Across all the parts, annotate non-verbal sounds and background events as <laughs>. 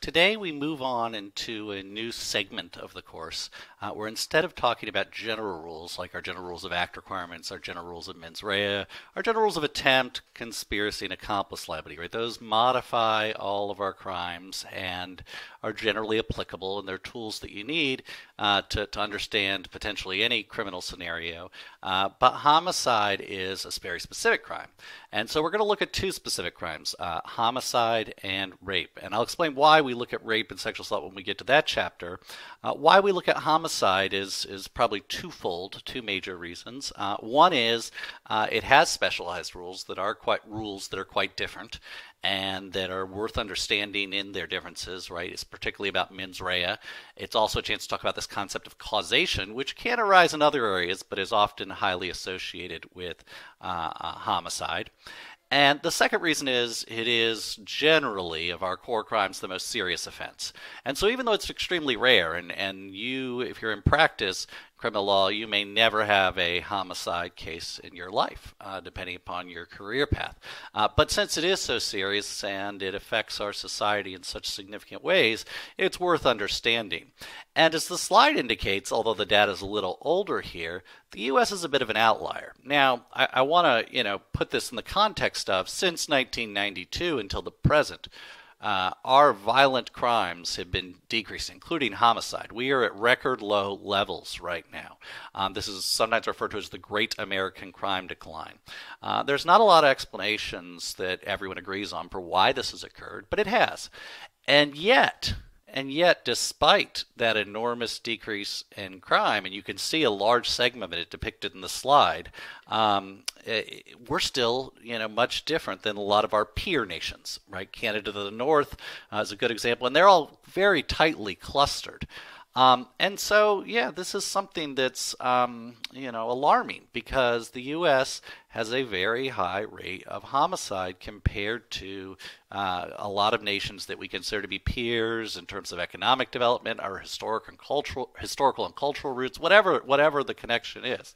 Today we move on into a new segment of the course uh, where instead of talking about general rules like our general rules of act requirements, our general rules of mens rea, our general rules of attempt, conspiracy, and accomplice liability, right? Those modify all of our crimes and are generally applicable and they're tools that you need uh, to, to understand potentially any criminal scenario. Uh, but homicide is a very specific crime. And so we're going to look at two specific crimes, uh, homicide and rape. And I'll explain why we we look at rape and sexual assault when we get to that chapter. Uh, why we look at homicide is is probably twofold, two major reasons. Uh, one is uh, it has specialized rules that are quite rules that are quite different, and that are worth understanding in their differences, right? It's particularly about mens rea. It's also a chance to talk about this concept of causation, which can arise in other areas, but is often highly associated with uh, uh homicide. And the second reason is it is generally, of our core crimes, the most serious offense. And so even though it's extremely rare, and, and you, if you're in practice, criminal law, you may never have a homicide case in your life, uh, depending upon your career path. Uh, but since it is so serious and it affects our society in such significant ways, it's worth understanding. And as the slide indicates, although the data is a little older here, the U.S. is a bit of an outlier. Now, I, I want to you know put this in the context of since 1992 until the present uh, our violent crimes have been decreasing, including homicide. We are at record low levels right now. Um, this is sometimes referred to as the Great American Crime Decline. Uh, there's not a lot of explanations that everyone agrees on for why this has occurred, but it has. And yet, and yet, despite that enormous decrease in crime, and you can see a large segment of it depicted in the slide, um, eh, we're still, you know, much different than a lot of our peer nations, right? Canada to the north uh, is a good example, and they're all very tightly clustered. Um, and so, yeah, this is something that's um, you know alarming because the U.S has a very high rate of homicide compared to uh, a lot of nations that we consider to be peers in terms of economic development, our historic and cultural, historical and cultural roots, whatever whatever the connection is.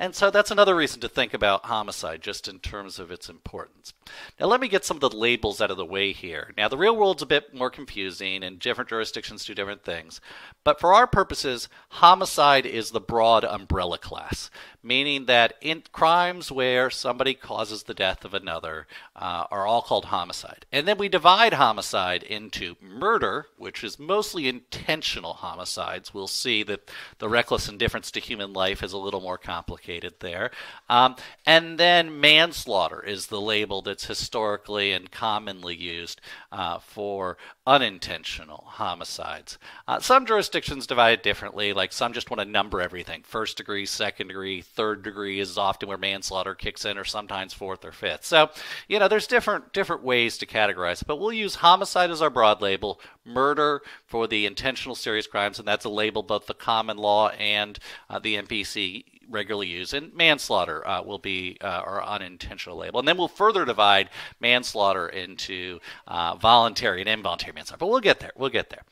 And so that's another reason to think about homicide just in terms of its importance. Now let me get some of the labels out of the way here. Now the real world's a bit more confusing, and different jurisdictions do different things. But for our purposes, homicide is the broad umbrella class meaning that in crimes where somebody causes the death of another uh, are all called homicide. And then we divide homicide into murder, which is mostly intentional homicides. We'll see that the reckless indifference to human life is a little more complicated there. Um, and then manslaughter is the label that's historically and commonly used uh, for unintentional homicides. Uh, some jurisdictions divide differently, like some just want to number everything first degree, second degree, third degree is often where manslaughter kicks in, or sometimes fourth or fifth. So, you know, there's different different ways to categorize, but we'll use homicide as our broad label, murder for the intentional serious crimes, and that's a label both the common law and uh, the MPC regularly use and manslaughter uh, will be uh, our unintentional label. And then we'll further divide manslaughter into uh, voluntary and involuntary manslaughter. But we'll get there. We'll get there.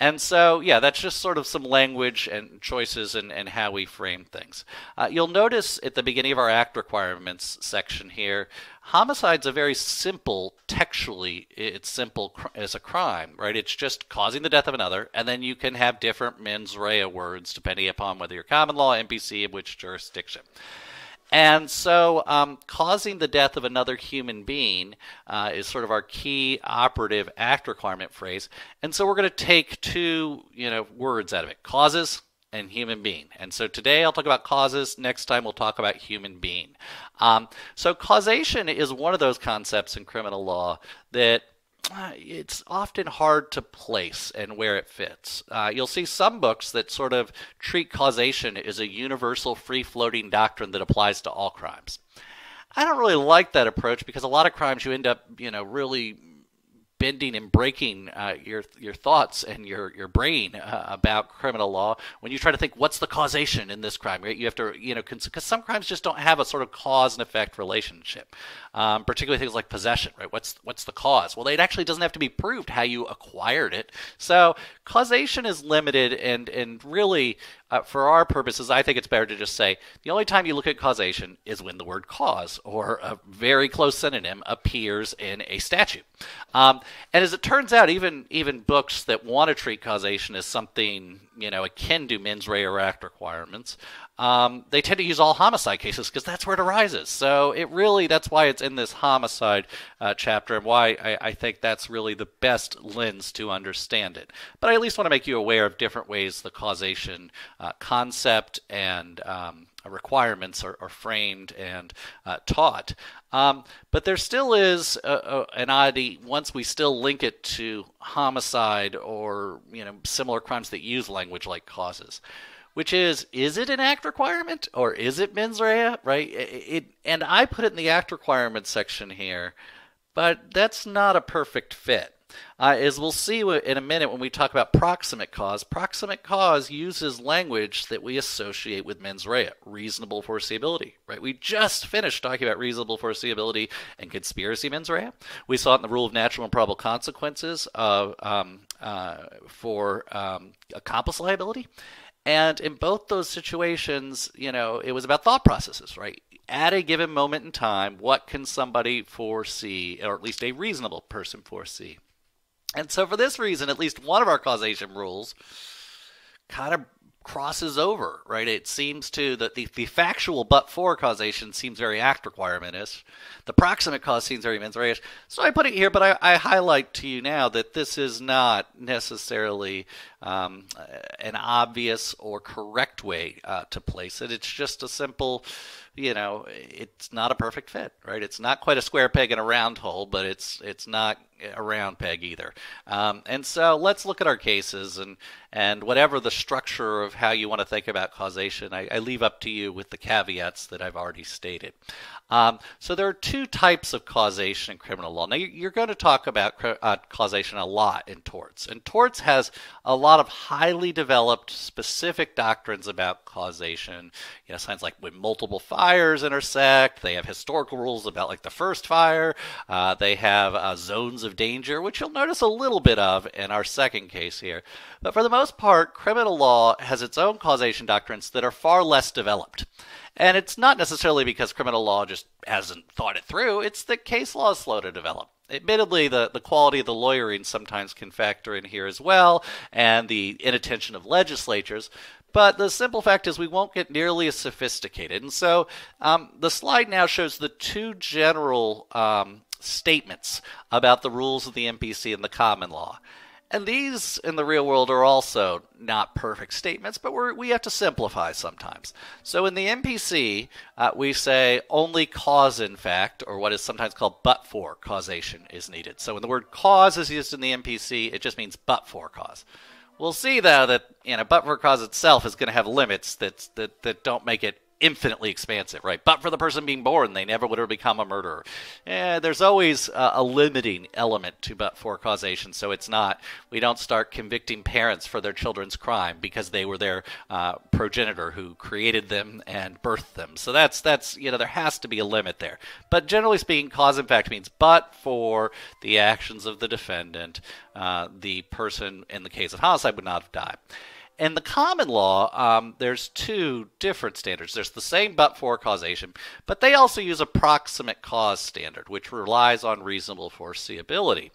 And so, yeah, that's just sort of some language and choices and, and how we frame things. Uh, you'll notice at the beginning of our ACT requirements section here, homicide's a very simple textually it's simple as a crime right it's just causing the death of another and then you can have different mens rea words depending upon whether you're common law npc in which jurisdiction and so, um, causing the death of another human being uh, is sort of our key operative act requirement phrase. And so, we're going to take two, you know, words out of it: causes and human being. And so today I'll talk about causes. Next time we'll talk about human being. Um, so causation is one of those concepts in criminal law that uh, it's often hard to place and where it fits. Uh, you'll see some books that sort of treat causation as a universal free floating doctrine that applies to all crimes. I don't really like that approach because a lot of crimes you end up, you know, really bending and breaking uh, your your thoughts and your your brain uh, about criminal law when you try to think what's the causation in this crime. Right? You have to you know because some crimes just don't have a sort of cause and effect relationship, um, particularly things like possession. Right? What's what's the cause? Well, it actually doesn't have to be proved how you acquired it. So causation is limited and and really uh, for our purposes, I think it's better to just say the only time you look at causation is when the word cause or a very close synonym appears in a statute. Um, and as it turns out, even even books that want to treat causation as something you know akin to mens rea or act requirements um, they tend to use all homicide cases because that's where it arises. So it really that's why it's in this homicide uh, chapter and why I, I, think that's really the best lens to understand it. But I at least want to make you aware of different ways the causation uh, concept and um, requirements are, are, framed and uh, taught. Um, but there still is a, a, an oddity once we still link it to homicide or you know similar crimes that use language like causes which is is it an act requirement or is it mens rea right it, and i put it in the act requirement section here but that's not a perfect fit uh, as we'll see in a minute when we talk about proximate cause proximate cause uses language that we associate with mens rea reasonable foreseeability right we just finished talking about reasonable foreseeability and conspiracy mens rea we saw it in the rule of natural and probable consequences of, um, uh, for um, accomplice liability and in both those situations, you know, it was about thought processes, right? At a given moment in time, what can somebody foresee, or at least a reasonable person foresee? And so, for this reason, at least one of our causation rules kind of crosses over, right? It seems to that the, the factual but for causation seems very act requirementish. The proximate cause seems very mens rea. So I put it here, but I, I, highlight to you now that this is not necessarily um, an obvious or correct way uh, to place it. It's just a simple you know, it's not a perfect fit, right? It's not quite a square peg in a round hole, but it's it's not a round peg either. Um, and so let's look at our cases and and whatever the structure of how you want to think about causation, I, I leave up to you with the caveats that I've already stated. Um, so there are two types of causation in criminal law. Now you're going to talk about uh, causation a lot in torts, and torts has a lot of highly developed specific doctrines about causation. You know, signs like with multiple fires fires intersect. They have historical rules about like the first fire. Uh, they have uh, zones of danger, which you'll notice a little bit of in our second case here. But for the most part, criminal law has its own causation doctrines that are far less developed. And it's not necessarily because criminal law just hasn't thought it through, it's that case law is slow to develop admittedly the, the quality of the lawyering sometimes can factor in here as well and the inattention of legislatures but the simple fact is we won't get nearly as sophisticated. And so um, the slide now shows the two general um, statements about the rules of the MPC and the common law. And these in the real world are also not perfect statements, but we have to simplify sometimes. So in the MPC, uh, we say only cause in fact, or what is sometimes called but for causation, is needed. So when the word cause is used in the MPC, it just means but for cause. We'll see though that you know, but for cause itself is going to have limits that that that don't make it infinitely expansive, right? But for the person being born, they never would have become a murderer. Eh, there's always uh, a limiting element to but for causation, so it's not. We don't start convicting parents for their children's crime because they were their uh, progenitor who created them and birthed them. So that's that's you know there has to be a limit there. But generally speaking, cause and fact means but for the actions of the defendant, uh, the person in the case of homicide would not have died. In the common law, um, there's two different standards. There's the same but for causation, but they also use a proximate cause standard, which relies on reasonable foreseeability.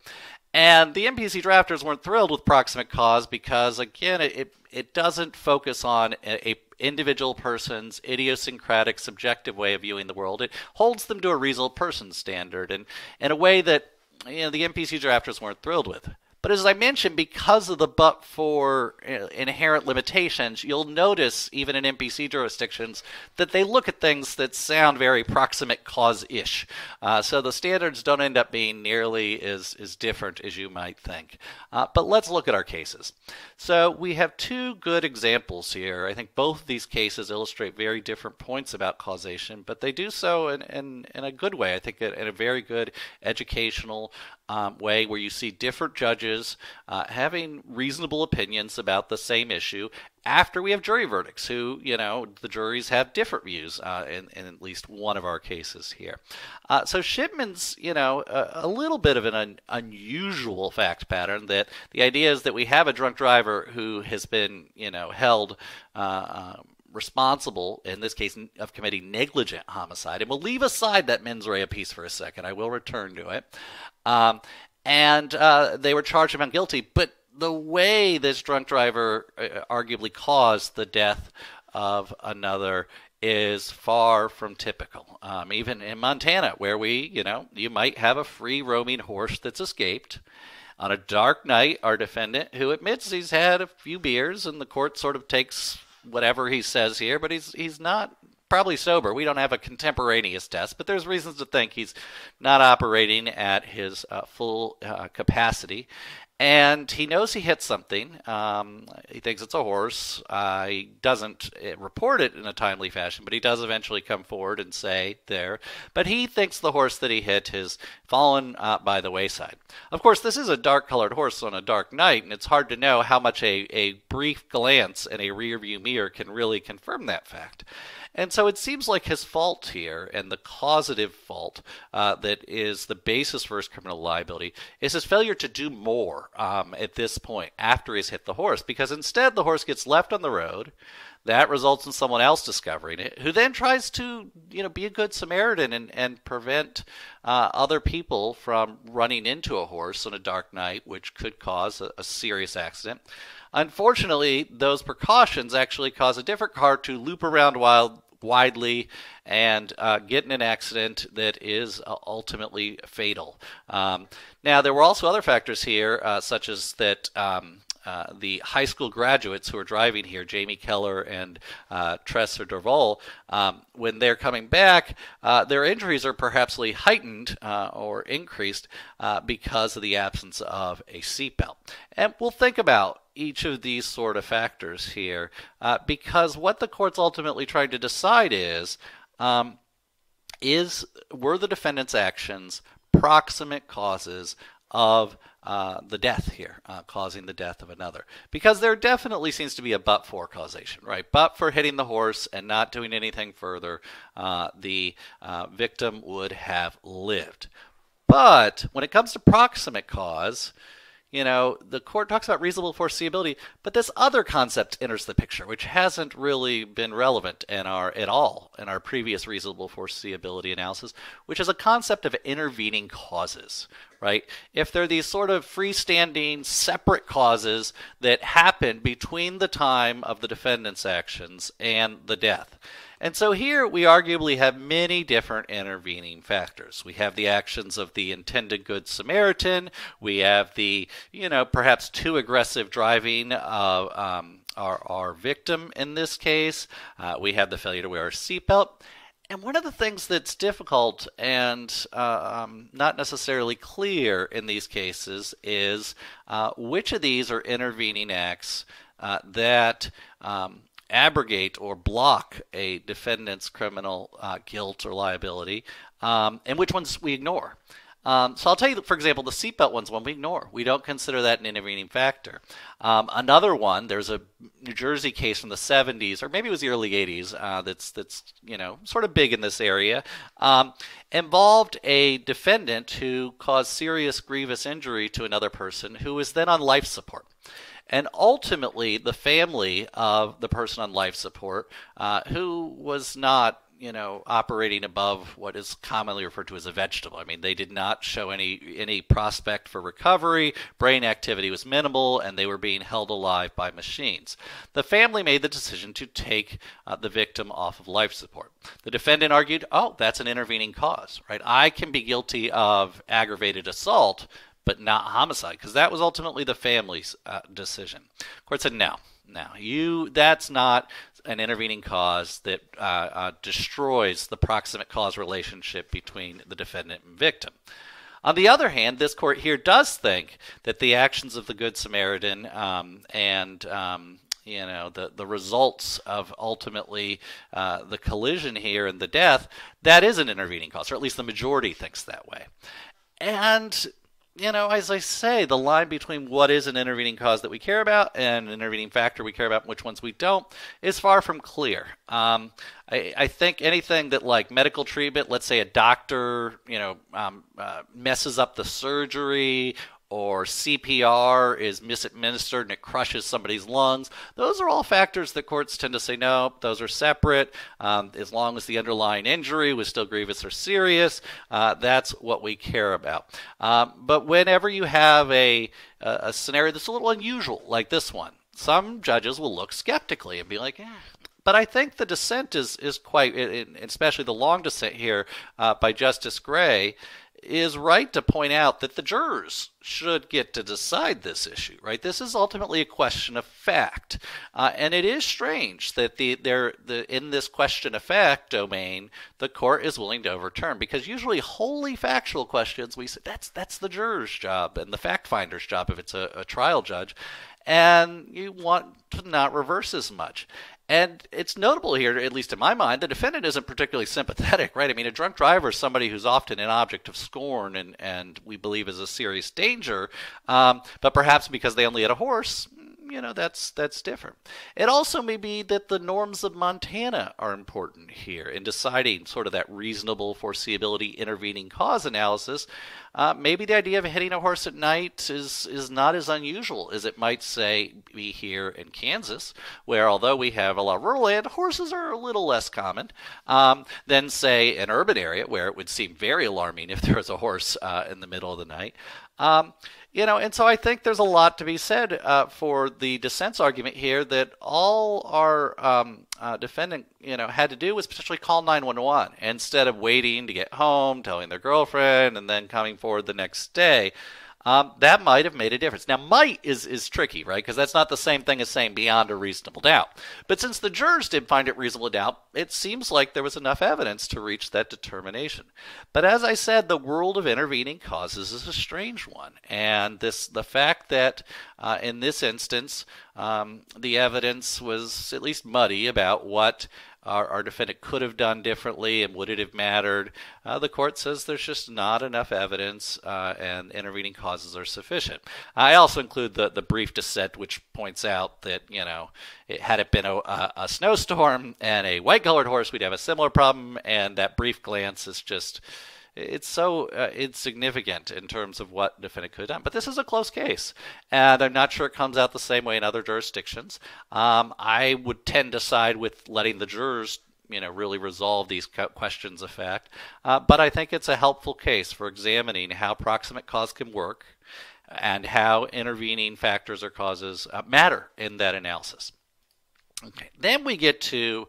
And the MPC drafters weren't thrilled with proximate cause because, again, it, it doesn't focus on a, a individual person's idiosyncratic, subjective way of viewing the world. It holds them to a reasonable person standard, and in a way that you know, the MPC drafters weren't thrilled with. But as I mentioned, because of the but for uh, inherent limitations, you'll notice even in NPC jurisdictions that they look at things that sound very proximate cause ish. Uh, so the standards don't end up being nearly as, as different as you might think. Uh, but let's look at our cases. So we have two good examples here. I think both of these cases illustrate very different points about causation, but they do so in, in, in a good way. I think in a very good educational um, way where you see different judges judges uh, having reasonable opinions about the same issue after we have jury verdicts who you know the juries have different views uh, in, in, at least one of our cases here uh, so shipman's you know a, a little bit of an un, unusual fact pattern that the idea is that we have a drunk driver who has been you know held uh, um, responsible in this case of committing negligent homicide and we'll leave aside that mens rea piece for a second i will return to it um, and uh, they were charged and found guilty. But the way this drunk driver uh, arguably caused the death of another is far from typical. Um, even in Montana, where we, you know, you might have a free roaming horse that's escaped. On a dark night, our defendant, who admits he's had a few beers, and the court sort of takes whatever he says here, but he's he's not probably sober. We don't have a contemporaneous test, but there's reasons to think he's not operating at his uh, full uh, capacity. And he knows he hit something. Um, he thinks it's a horse. Uh, he doesn't eh, report it in a timely fashion, but he does eventually come forward and say there. But he thinks the horse that he hit has fallen uh, by the wayside. Of course, this is a dark colored horse on a dark night, and it's hard to know how much a, a brief glance in a rearview mirror can really confirm that fact. And so it seems like his fault here, and the causative fault uh, that is the basis for his criminal liability, is his failure to do more um, at this point after he's hit the horse. Because instead, the horse gets left on the road. That results in someone else discovering it, who then tries to, you know, be a good Samaritan and, and prevent uh, other people from running into a horse on a dark night, which could cause a, a serious accident. Unfortunately, those precautions actually cause a different car to loop around while widely and uh, get in an accident that is uh, ultimately fatal. Um, now, there were also other factors here, uh, such as that. Um, uh, the high school graduates who are driving here, Jamie Keller and uh, Tressa Dervol, um, when they're coming back, uh, their injuries are perhaps heightened uh, or increased because of the absence of a seatbelt. And we'll think about each of these sort of factors here, uh, because what the court's ultimately trying to decide is, um, is were the defendant's actions proximate causes of uh, the death here, uh, causing the death of another. Because there definitely seems to be a but for causation, right? But for hitting the horse and not doing anything further, uh, the uh, victim would have lived. But when it comes to proximate cause, you know, the court talks about reasonable foreseeability, but this other concept enters the picture, which hasn't really been relevant in our at all in our previous reasonable foreseeability analysis, which is a concept of intervening causes, right? If they're these sort of freestanding separate causes that happen between the time of the defendant's actions and the death. And so here we arguably have many different intervening factors. We have the actions of the intended good Samaritan. We have the, you know, perhaps too aggressive driving of uh, um, our, our victim in this case. Uh, we have the failure to wear a seatbelt. And one of the things that's difficult and uh, um, not necessarily clear in these cases is uh, which of these are intervening acts uh, that um, abrogate or block a defendant's criminal uh, guilt or liability, um, and which ones we ignore. Um, so I'll tell you, for example, the seatbelt one's one we ignore. We don't consider that an intervening factor. Um, another one, there's a New Jersey case from the 70s, or maybe it was the early 80s, uh, that's that's you know sort of big in this area, um, involved a defendant who caused serious grievous injury to another person who was then on life support and ultimately the family of the person on life support uh, who was not you know operating above what is commonly referred to as a vegetable i mean they did not show any any prospect for recovery brain activity was minimal and they were being held alive by machines the family made the decision to take uh, the victim off of life support the defendant argued oh that's an intervening cause right i can be guilty of aggravated assault but not homicide, because that was ultimately the family's uh, decision. Court said no, no, you that's not an intervening cause that uh, uh, destroys the proximate cause relationship between the defendant and victim. On the other hand, this court here does think that the actions of the Good Samaritan um, and um, you know the the results of ultimately uh, the collision here and the death that is an intervening cause, or at least the majority thinks that way. And you know, as I say, the line between what is an intervening cause that we care about and an intervening factor we care about and which ones we don't is far from clear. Um, I, I, think anything that, like medical treatment, let's say a doctor, you know, um, uh, messes up the surgery or CPR is misadministered and it crushes somebody's lungs. Those are all factors that courts tend to say, no, those are separate. Um, as long as the underlying injury was still grievous or serious, uh, that's what we care about. Um, but whenever you have a, a scenario that's a little unusual, like this one, some judges will look skeptically and be like, eh, but I think the dissent is is quite, especially the long dissent here uh, by Justice Gray, is right to point out that the jurors should get to decide this issue, right? This is ultimately a question of fact, uh, and it is strange that the there the in this question of fact domain, the court is willing to overturn because usually wholly factual questions we say that's that's the juror's job and the fact finder's job if it's a, a trial judge, and you want to not reverse as much. And it's notable here, at least in my mind, the defendant isn't particularly sympathetic, right? I mean, a drunk driver is somebody who's often an object of scorn and, and we believe is a serious danger. Um, but perhaps because they only had a horse, you know that's that's different. It also may be that the norms of Montana are important here in deciding sort of that reasonable foreseeability intervening cause analysis uh, maybe the idea of hitting a horse at night is is not as unusual as it might say be here in Kansas, where although we have a lot of rural land, horses are a little less common um, than say an urban area where it would seem very alarming if <laughs> there was a horse uh, in the middle of the night. Um, you know, and so I think there's a lot to be said uh, for the dissent's argument here that all our um, uh, defendant, you know, had to do was potentially call 911 instead of waiting to get home, telling their girlfriend, and then coming for the next day. Um, that might have made a difference. Now, might is, is tricky, right? Because that's not the same thing as saying beyond a reasonable doubt. But since the jurors did find it reasonable doubt, it seems like there was enough evidence to reach that determination. But as I said, the world of intervening causes is a strange one, and this the fact that uh, in this instance um, the evidence was at least muddy about what our, our defendant could have done differently and would it have mattered, uh, the court says there's just not enough evidence uh, and intervening causes are sufficient. I also include the, the brief dissent, which points out that, you know, it, had it been a, a, a snowstorm and a white colored horse, we'd have a similar problem. And that brief glance is just it's so uh, insignificant in terms of what defendant could have done. But this is a close case, and I'm not sure it comes out the same way in other jurisdictions. Um, I would tend to side with letting the jurors you know really resolve these questions of fact. Uh, but I think it's a helpful case for examining how proximate cause can work and how intervening factors or causes uh, matter in that analysis. Okay. Then we get to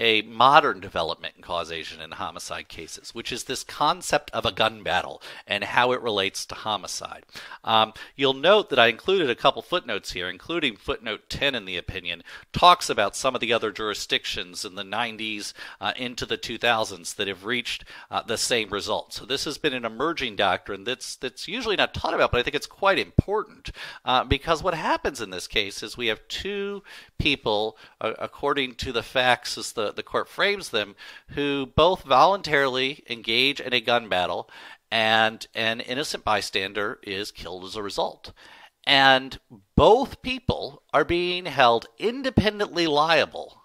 a modern development in causation in homicide cases, which is this concept of a gun battle and how it relates to homicide. Um, you'll note that I included a couple footnotes here, including footnote 10 in the opinion, talks about some of the other jurisdictions in the 90s uh, into the 2000s that have reached uh, the same result. So this has been an emerging doctrine that's that's usually not taught about, but I think it's quite important uh, because what happens in this case is we have two people, uh, according to the facts as the the, court frames them, who both voluntarily engage in a gun battle and an innocent bystander is killed as a result. And both people are being held independently liable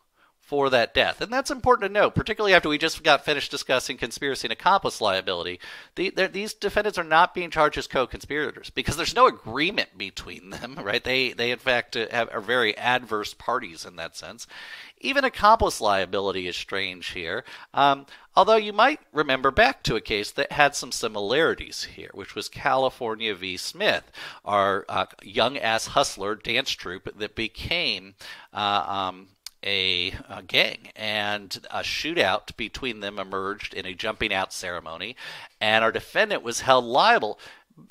for that death. And that's important to note, particularly after we just got finished discussing conspiracy and accomplice liability. The, these defendants are not being charged as co-conspirators because there's no agreement between them, <laughs> right? They, they in fact, uh, have, are very adverse parties in that sense. Even accomplice liability is strange here, um, although you might remember back to a case that had some similarities here, which was California v. Smith, our uh, young ass hustler dance troupe that became uh, um, a, a, gang, and a shootout between them emerged in a jumping out ceremony, and our defendant was held liable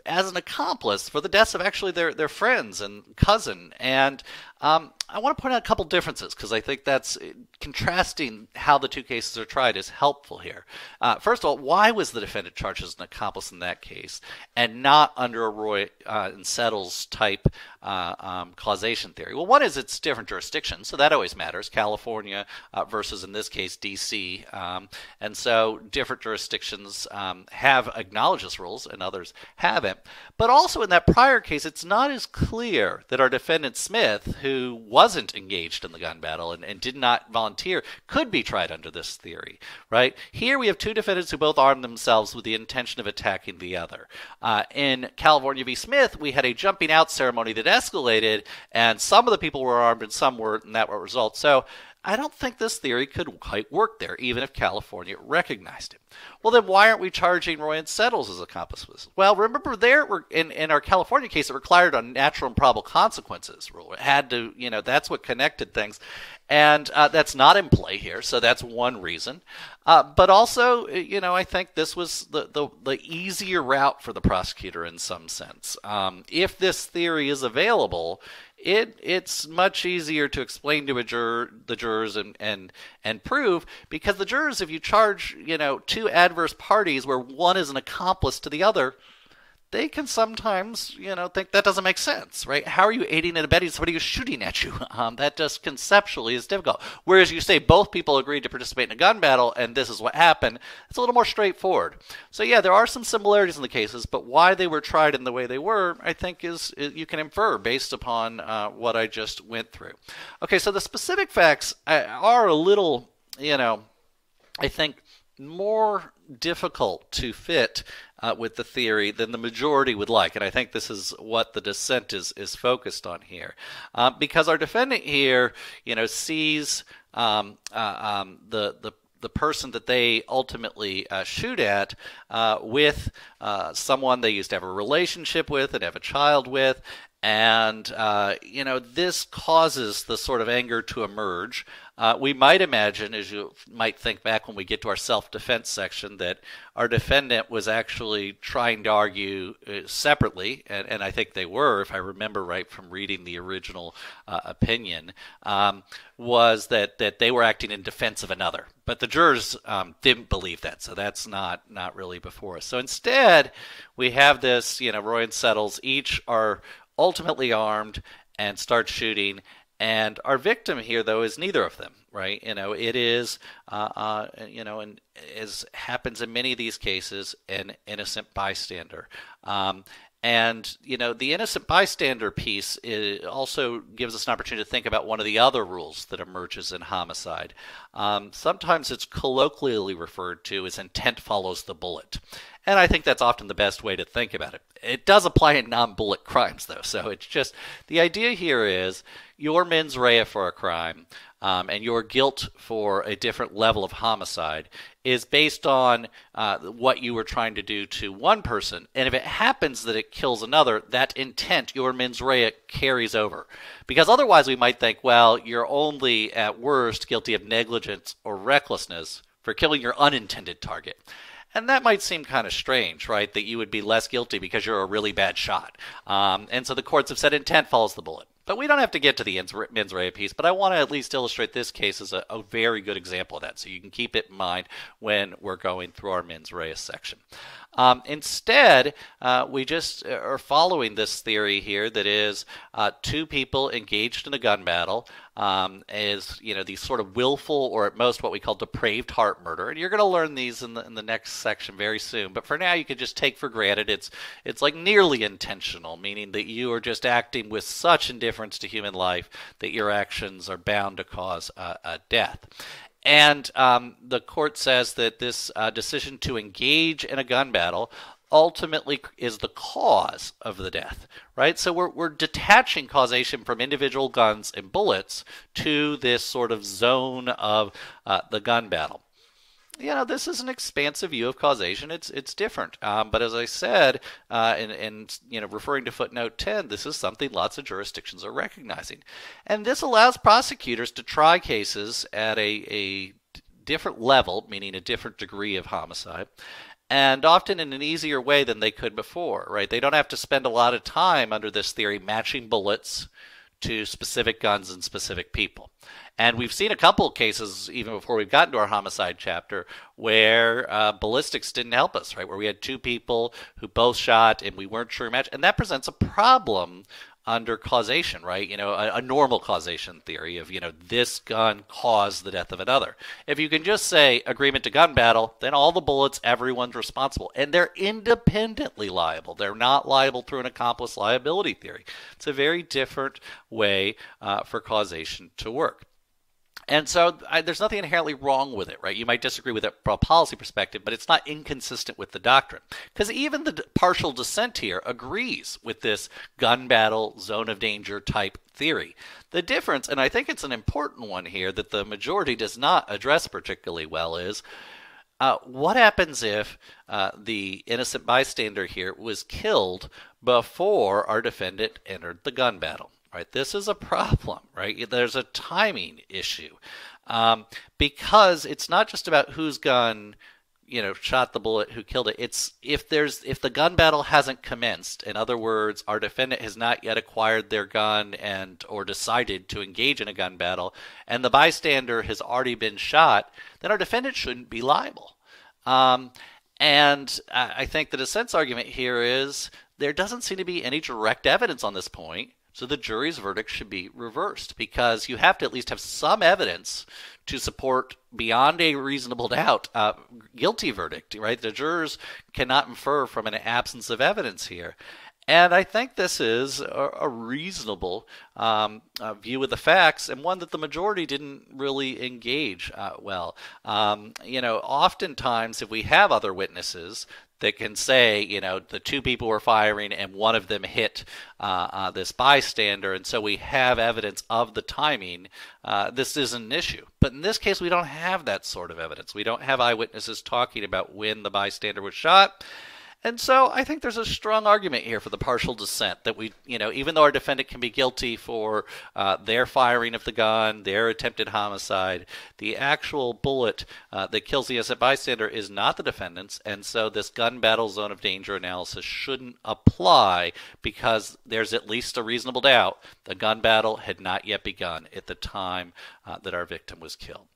as an accomplice for the deaths of actually their, their friends and cousin. And um, I want to point out a couple differences because I think that's uh, contrasting how the two cases are tried is helpful here. Uh, first of all, why was the defendant charged as an accomplice in that case and not under a Roy uh, and Settles type uh, um, causation theory? Well, one is it's different jurisdictions, so that always matters California uh, versus, in this case, DC. Um, and so different jurisdictions um, have acknowledged this rules and others haven't. But also in that prior case, it's not as clear that our defendant Smith, who who wasn't engaged in the gun battle and, and did not volunteer could be tried under this theory, right? Here we have two defendants who both armed themselves with the intention of attacking the other. Uh, in California v. Smith, we had a jumping out ceremony that escalated, and some of the people were armed and some weren't, and that was result. So I don't think this theory could quite work there, even if California recognized it. Well, then why aren't we charging Roy and Settles as accomplices? Well, remember there, in, in our California case, it required a natural and probable consequences rule. It had to, you know, that's what connected things. And uh, that's not in play here, so that's one reason. Uh, but also, uh, you know, I think this was the, the, the easier route for the prosecutor in some sense. Um, if this theory is available, it it's much easier to explain to a juror the jurors and and and prove because the jurors if you charge you know two adverse parties where one is an accomplice to the other they can sometimes, you know, think that doesn't make sense, right? How are you aiding and abetting somebody who's shooting at you? <laughs> Um, that just conceptually is difficult. Whereas you say both people agreed to participate in a gun battle and this is what happened, it's a little more straightforward. So yeah, there are some similarities in the cases, but why they were tried in the way they were, I think, is, is you can infer based upon uh, what I just went through. Okay, so the specific facts uh, are a little, you know, I think more difficult to fit uh, with the theory than the majority would like. And I think this is what the dissent is, is focused on here. Uh, because our defendant here, you know, sees um, uh, um, the, the the person that they ultimately uh, shoot at uh, with uh, someone they used to have a relationship with and have a child with, and, uh, you know, this causes the sort of anger to emerge. Uh, we might imagine, as you might think back when we get to our self defense section, that our defendant was actually trying to argue uh, separately, and, and I think they were, if I remember right from reading the original uh, opinion, um, was that, that they were acting in defense of another. But the jurors um, didn't believe that, so that's not, not really before us. So instead, we have this, you know, Roy and Settles each are ultimately armed and start shooting. And our victim here, though, is neither of them, right? You know, it is, uh, uh, you know, and as happens in many of these cases, an innocent bystander. Um, and, you know, the innocent bystander piece also gives us an opportunity to think about one of the other rules that emerges in homicide. Um, sometimes it's colloquially referred to as intent follows the bullet. And I think that's often the best way to think about it. It does apply in non bullet crimes, though. So it's just the idea here is your mens rea for a crime um, and your guilt for a different level of homicide is based on uh, what you were trying to do to one person. And if it happens that it kills another, that intent, your mens rea, carries over. Because otherwise, we might think, well, you're only at worst guilty of negligence or recklessness for killing your unintended target. And that might seem kind of strange, right? That you would be less guilty because you're a really bad shot. Um, and so the courts have said intent follows the bullet. But we don't have to get to the mens rea piece, but I want to at least illustrate this case as a, a, very good example of that. So you can keep it in mind when we're going through our mens rea section. Um, instead, uh, we just uh, are following this theory here that is uh, two people engaged in a gun battle um, is you know these sort of willful or at most what we call depraved heart murder, and you're going to learn these in the, in the next section very soon. But for now, you can just take for granted it's it's like nearly intentional, meaning that you are just acting with such indifference to human life that your actions are bound to cause a, a death. And um, the court says that this uh, decision to engage in a gun battle ultimately is the cause of the death, right? So we're, we're detaching causation from individual guns and bullets to this sort of zone of uh, the gun battle you know this is an expansive view of causation it's it's different um, but as i said uh, and and you know referring to footnote 10 this is something lots of jurisdictions are recognizing and this allows prosecutors to try cases at a, a different level meaning a different degree of homicide and often in an easier way than they could before right they don't have to spend a lot of time under this theory matching bullets to specific guns and specific people. And we've seen a couple of cases, even before we've gotten to our homicide chapter, where uh, ballistics didn't help us, right? Where we had two people who both shot and we weren't sure match. And that presents a problem under causation, right? You know, a, a, normal causation theory of, you know, this gun caused the death of another. If you can just say agreement to gun battle, then all the bullets, everyone's responsible. And they're independently liable. They're not liable through an accomplice liability theory. It's a very different way uh, for causation to work. And so I, there's nothing inherently wrong with it, right? You might disagree with it from a policy perspective, but it's not inconsistent with the doctrine. Because even the d- partial dissent here agrees with this gun battle, zone of danger type theory. The difference, and I think it's an important one here that the majority does not address particularly well, is uh, what happens if uh, the innocent bystander here was killed before our defendant entered the gun battle? right? This is a problem, <laughs> right? There's a timing issue um, because it's not just about whose gun you know shot the bullet who killed it it's if there's if the gun battle hasn't commenced in other words our defendant has not yet acquired their gun and or decided to engage in a gun battle and the bystander has already been shot then our defendant shouldn't be liable um, and i think the dissent's argument here is there doesn't seem to be any direct evidence on this point so the jury's verdict should be reversed because you have to at least have some evidence to support beyond a reasonable doubt uh, guilty verdict, right? The jurors cannot infer from an absence of evidence here. And I think this is a, a reasonable um, uh, view of the facts and one that the majority didn't really engage uh, well. Um, you know, oftentimes, if we have other witnesses, that can say, you know, the two people were firing and one of them hit uh, uh, this bystander. And so we have evidence of the timing. Uh, this is an issue. But in this case, we don't have that sort of evidence. We don't have eyewitnesses talking about when the bystander was shot. And so I think there's a strong argument here for the partial dissent that we, you know, even though our defendant can be guilty for uh, their firing of the gun, their attempted homicide, the actual bullet uh, that kills the innocent bystander is not the defendant's. And so this gun battle zone of danger analysis shouldn't apply because there's at least a reasonable doubt the gun battle had not yet begun at the time uh, that our victim was killed.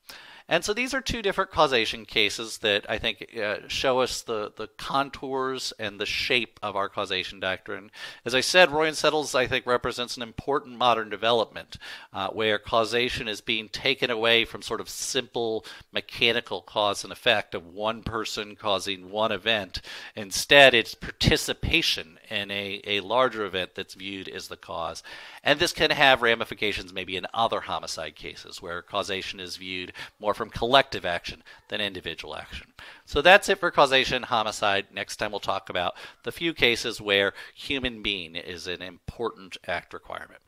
And so these are two different causation cases that I think uh, show us the, the contours and the shape of our causation doctrine. As I said, Roy and Settles, I think, represents an important modern development uh, where causation is being taken away from sort of simple mechanical cause and effect of one person causing one event. Instead, it's participation in a, a larger event that's viewed as the cause. And this can have ramifications maybe in other homicide cases where causation is viewed more from collective action than individual action. So that's it for causation homicide. Next time we'll talk about the few cases where human being is an important act requirement.